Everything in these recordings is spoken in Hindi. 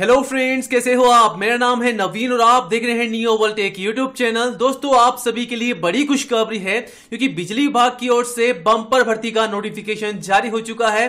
हेलो फ्रेंड्स कैसे हो आप मेरा नाम है नवीन और आप देख रहे हैं नियो वोल्टेक यूट्यूब चैनल दोस्तों आप सभी के लिए बड़ी खुशखबरी है क्योंकि बिजली विभाग की ओर से बम्पर भर्ती का नोटिफिकेशन जारी हो चुका है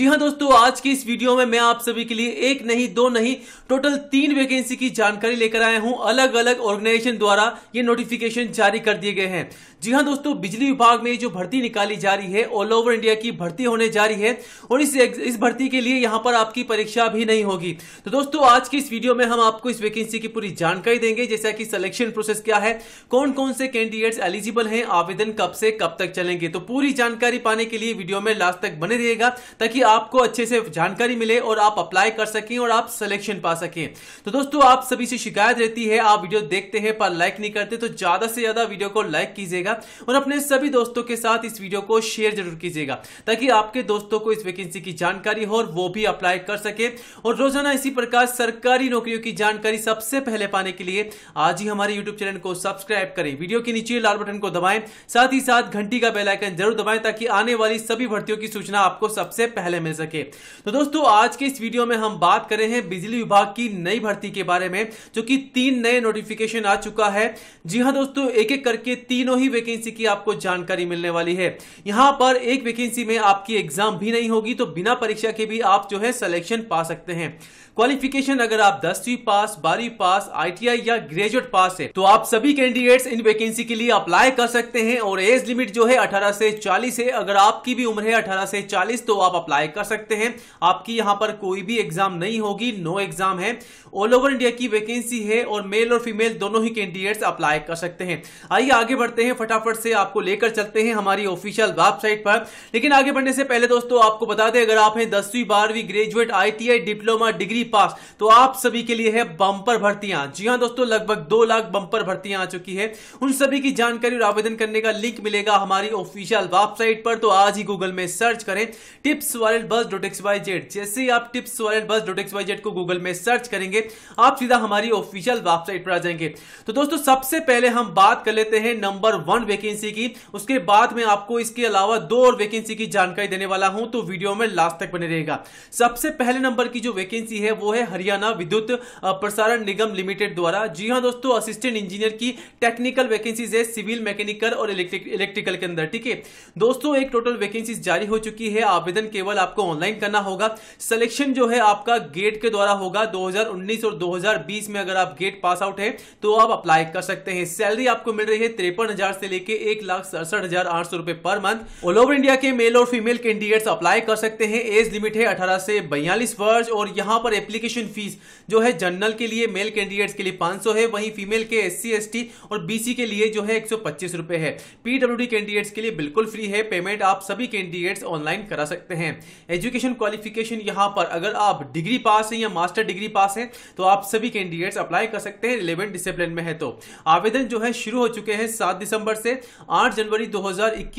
जी हां दोस्तों आज की इस वीडियो में मैं आप सभी के लिए एक नहीं दो नहीं टोटल तीन वैकेंसी की जानकारी लेकर आया हूं अलग अलग ऑर्गेनाइजेशन द्वारा ये नोटिफिकेशन जारी कर दिए गए हैं जी हाँ दोस्तों बिजली विभाग में जो भर्ती निकाली जा रही है ऑल ओवर इंडिया की भर्ती होने जा रही है और इस इस भर्ती के लिए यहाँ पर आपकी परीक्षा भी नहीं होगी तो दोस्तों दोस्तों आज की इस वीडियो में हम आपको इस वैकेंसी की पूरी जानकारी देंगे जैसा कि सिलेक्शन प्रोसेस क्या है कौन कौन से कैंडिडेट्स एलिजिबल हैं आवेदन कब से कब तक चलेंगे तो पूरी जानकारी पाने के लिए वीडियो में लास्ट तक बने रहिएगा ताकि आपको अच्छे से जानकारी मिले और आप अप्लाई कर सकें और आप सिलेक्शन पा सकें तो दोस्तों आप सभी से शिकायत रहती है आप वीडियो देखते हैं पर लाइक नहीं करते तो ज्यादा से ज्यादा वीडियो को लाइक कीजिएगा और अपने सभी दोस्तों के साथ इस वीडियो को शेयर जरूर कीजिएगा ताकि आपके दोस्तों को इस वैकेंसी की जानकारी हो और वो भी अप्लाई कर सके और रोजाना इसी प्रकार सरकार सरकारी नौकरियों की जानकारी सबसे पहले पाने के लिए आज ही हमारे यूट्यूब चैनल को सब्सक्राइब करें वीडियो के नीचे लाल बटन को दबाएं साथ ही साथ घंटी का बेल आइकन जरूर दबाएं ताकि आने वाली सभी भर्तियों की सूचना आपको सबसे पहले मिल सके तो दोस्तों आज के इस वीडियो में हम बात कर रहे हैं बिजली विभाग की नई भर्ती के बारे में जो की तीन नए नोटिफिकेशन आ चुका है जी हाँ दोस्तों एक एक करके तीनों ही वैकेंसी की आपको जानकारी मिलने वाली है यहाँ पर एक वैकेंसी में आपकी एग्जाम भी नहीं होगी तो बिना परीक्षा के भी आप जो है सिलेक्शन पा सकते हैं क्वालिफिक क्वालिफिकेशन अगर आप दसवीं पास बारहवीं पास आईटीआई या ग्रेजुएट पास है तो आप सभी कैंडिडेट्स इन वैकेंसी के लिए अप्लाई कर सकते हैं और एज लिमिट जो है अठारह से चालीस है अगर आपकी भी उम्र है अठारह से चालीस तो आप अप्लाई कर सकते हैं आपकी यहाँ पर कोई भी एग्जाम नहीं होगी नो एग्जाम है ऑल ओवर इंडिया की वैकेंसी है और मेल और फीमेल दोनों ही कैंडिडेट्स अप्लाई कर सकते हैं आइए आगे बढ़ते हैं फटाफट से आपको लेकर चलते हैं हमारी ऑफिशियल वेबसाइट पर लेकिन आगे बढ़ने से पहले दोस्तों आपको बता दें अगर आप हैं दसवीं बारहवीं ग्रेजुएट आई डिप्लोमा डिग्री पास तो आप सभी के लिए है बंपर भर्तियां जी हाँ दोस्तों लगभग दो लाख बंपर भर्तियां आ चुकी है उन सभी की जानकारी और आवेदन करने का लिंक मिलेगा हमारी ऑफिशियल वेबसाइट पर तो आज ही गूगल में सर्च करें tips viral bus dot X Y Z जैसे ही आप tips viral bus dot X Y Z को गूगल में सर्च करेंगे आप सीधा हमारी ऑफिशियल वेबसाइट पर आ जाएंगे तो दोस्तों सबसे पहले हम बात कर लेते हैं नंबर वन वैकेंसी की उसके बाद में आपको इसके अलावा दो और वैकेंसी की जानकारी देने वाला हूं तो वीडियो में लास्ट तक बने रहेगा सबसे पहले नंबर की जो वैकेंसी है वो है हरियाणा विद्युत प्रसारण निगम लिमिटेड द्वारा जी हाँ दोस्तों असिस्टेंट इंजीनियर की टेक्निकल वैकेंसीज है सिविल मैकेनिकल और इलेक्ट्रिकल के अंदर ठीक है दोस्तों एक टोटल वैकेंसीज जारी हो चुकी है आवेदन केवल आपको ऑनलाइन करना होगा सिलेक्शन जो है आपका गेट के द्वारा होगा 2019 और 2020 में अगर आप गेट पास आउट है तो आप अप्लाई कर सकते हैं सैलरी आपको मिल रही है तिरपन से लेकर एक लाख सड़सठ हजार आठ सौ रुपए पर मंथ ऑल ओवर इंडिया के मेल और फीमेल कैंडिडेट्स अप्लाई कर सकते हैं एज लिमिट है अठारह से बयालीस वर्ष और यहाँ पर एप्लीकेशन एडमिशन फीस जो है जनरल के लिए मेल कैंडिडेट्स के लिए 500 है वहीं फीमेल के एस सी और बीसी के लिए जो है एक सौ है पीडब्ल्यूडी कैंडिडेट्स के लिए बिल्कुल फ्री है पेमेंट आप सभी कैंडिडेट्स ऑनलाइन करा सकते हैं एजुकेशन क्वालिफिकेशन यहाँ पर अगर आप डिग्री पास है या मास्टर डिग्री पास है तो आप सभी कैंडिडेट्स अप्लाई कर सकते हैं रिलेवेंट डिसिप्लिन में है तो आवेदन जो है शुरू हो चुके हैं सात दिसंबर से आठ जनवरी दो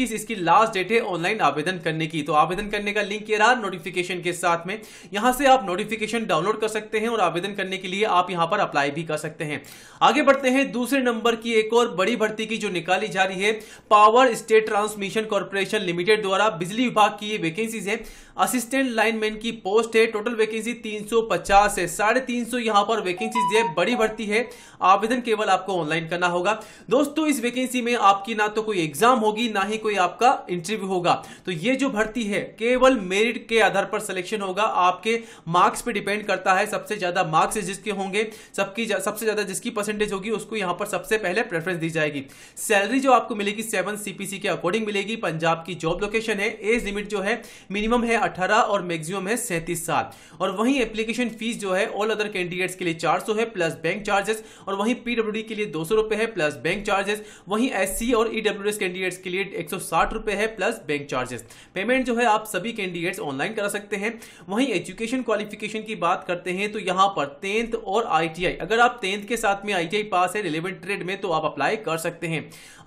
इसकी लास्ट डेट है ऑनलाइन आवेदन करने की तो आवेदन करने का लिंक ये रहा नोटिफिकेशन के साथ में यहां से आप नोटिफिकेशन डाउनलोड कर कर सकते हैं और आवेदन करने के लिए आप यहां पर अप्लाई भी कर सकते हैं आगे बढ़ते हैं दूसरे नंबर की एक और बड़ी भर्ती की जो निकाली जा रही है power state transmission corporation limited द्वारा बिजली विभाग की वैकेंसीज है असिस्टेंट लाइनमैन की पोस्ट है टोटल वैकेंसी 350 है साढ़े तीन यहां पर वैकेंसी है बड़ी भर्ती है आवेदन केवल आपको ऑनलाइन करना होगा दोस्तों इस वैकेंसी में आपकी ना तो कोई एग्जाम होगी ना ही कोई आपका इंटरव्यू होगा तो ये जो भर्ती है केवल मेरिट के आधार पर सिलेक्शन होगा आपके मार्क्स पे डिपेंड करता सकता है सबसे ज़्यादा मार्क्स जिसके होंगे सबकी सबसे ज़्यादा जिसकी परसेंटेज होगी उसको यहां पर सबसे पहले प्रेफरेंस दी जाएगी सैलरी जो आपको मिलेगी सेवन सीपीसी के अकॉर्डिंग मिलेगी पंजाब की जॉब लोकेशन है एज लिमिट जो है मिनिमम है अठारह और मैक्सिमम है सैंतीस साल और वहीं एप्लीकेशन फीस जो है ऑल अदर कैंडिडेट्स के लिए चार है प्लस बैंक चार्जेस और वहीं पीडब्ल्यू के लिए दो है प्लस बैंक चार्जेस वहीं एस और ईडब्ल्यू e कैंडिडेट्स के लिए एक रुपए है प्लस बैंक चार्जेस पेमेंट जो है आप सभी कैंडिडेट्स ऑनलाइन करा सकते हैं वहीं एजुकेशन क्वालिफिकेशन की बात कर करते हैं तो यहाँ पर टेंथ और आईटीआई अगर आप टेंथ के साथ में आईटीआई पास है रिलेवेंट ट्रेड में तो आप अप्लाई कर सकते हैं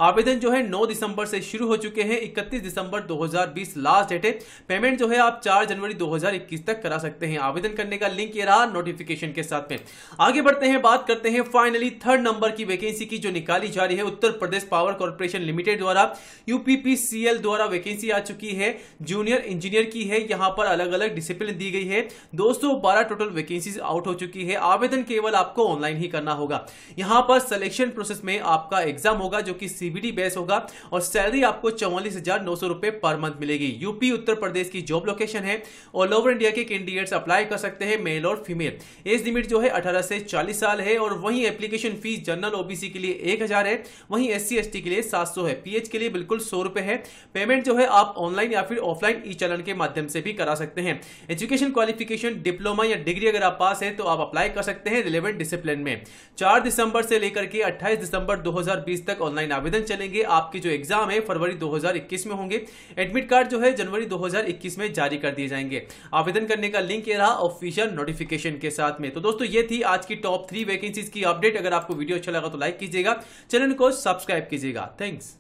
आवेदन जो है 9 दिसंबर से शुरू हो चुके हैं 31 दिसंबर 2020 लास्ट डेट है पेमेंट जो है आप 4 जनवरी 2021 तक करा सकते हैं आवेदन करने का लिंक ये रहा नोटिफिकेशन के साथ में आगे बढ़ते हैं बात करते हैं फाइनली थर्ड नंबर की वैकेंसी की जो निकाली जा रही है Uttar Pradesh power corporation limited द्वारा यूपीपीसीएल द्वारा वैकेंसी आ चुकी है जूनियर इंजीनियर की है यहाँ पर अलग अलग डिसिप्लिन दी गई है दोस्तों बारह टोटल वैकेंसी आउट हो चुकी है आवेदन केवल आपको ऑनलाइन ही करना होगा यहां पर सिलेक्शन प्रोसेस में आपका एग्जाम होगा जो कि सीबीडी बेस होगा और सैलरी आपको चौवालीस हजार नौ सौ रुपए पर मंथ मिलेगी यूपी उत्तर प्रदेश की जॉब लोकेशन है ऑल ओवर इंडिया के कैंडिडेट्स अप्लाई कर सकते हैं मेल और फीमेल एज लिमिट जो है अठारह से चालीस साल है और वहीं एप्लीकेशन फीस जनरल ओबीसी के लिए एक हजार है वहीं एस सी के लिए सात सौ है पीएच के लिए बिल्कुल सौ रुपए है पेमेंट जो है आप ऑनलाइन या फिर ऑफलाइन ई चलन के माध्यम से भी करा सकते हैं एजुकेशन क्वालिफिकेशन डिप्लोमा या डिग्री अगर आप पास हैं तो आप अप्लाई कर सकते हैं रिलेवेंट डिसिप्लिन में चार दिसंबर से लेकर के अट्ठाईस दिसंबर 2020 तक ऑनलाइन आवेदन चलेंगे आपके जो एग्जाम है फरवरी 2021 में होंगे एडमिट कार्ड जो है जनवरी 2021 में जारी कर दिए जाएंगे आवेदन करने का लिंक ये रहा ऑफिशियल नोटिफिकेशन के साथ में तो दोस्तों ये थी आज की टॉप थ्री वैकेंसीज की अपडेट अगर आपको वीडियो अच्छा लगा तो लाइक कीजिएगा चैनल को सब्सक्राइब कीजिएगा थैंक्स